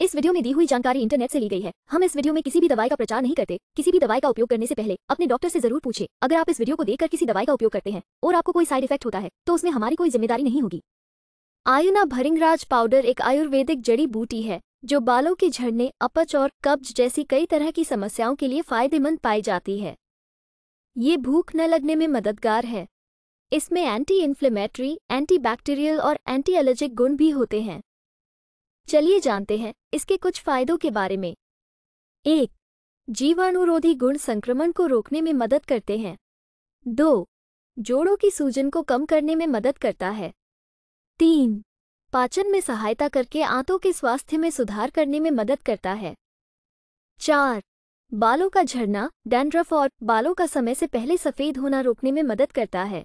इस वीडियो में दी हुई जानकारी इंटरनेट से ली गई है हम इस वीडियो में किसी भी दवाई का प्रचार नहीं करते किसी भी दवाई का उपयोग करने से पहले अपने डॉक्टर से जरूर पूछे अगर आप इस वीडियो को देखकर किसी दवाई का उपयोग करते हैं और आपको कोई साइड इफेक्ट होता है तो उसमें हमारी कोई जिम्मेदारी नहीं होगी आयुना भरिंगराज पाउडर एक आयुर्वेदिक जड़ी बूटी है जो बालों के झड़ने अपच और कब्ज जैसी कई तरह की समस्याओं के लिए फायदेमंद पाई जाती है ये भूख न लगने में मददगार है इसमें एंटी इन्फ्लेमेटरी बैक्टीरियल और एंटी एलर्जिक गुण भी होते हैं चलिए जानते हैं इसके कुछ फायदों के बारे में एक जीवाणुरोधी गुण संक्रमण को रोकने में मदद करते हैं दो जोड़ों की सूजन को कम करने में मदद करता है तीन पाचन में सहायता करके आंतों के स्वास्थ्य में सुधार करने में मदद करता है चार बालों का झड़ना डैंड्रफ और बालों का समय से पहले सफेद होना रोकने में मदद करता है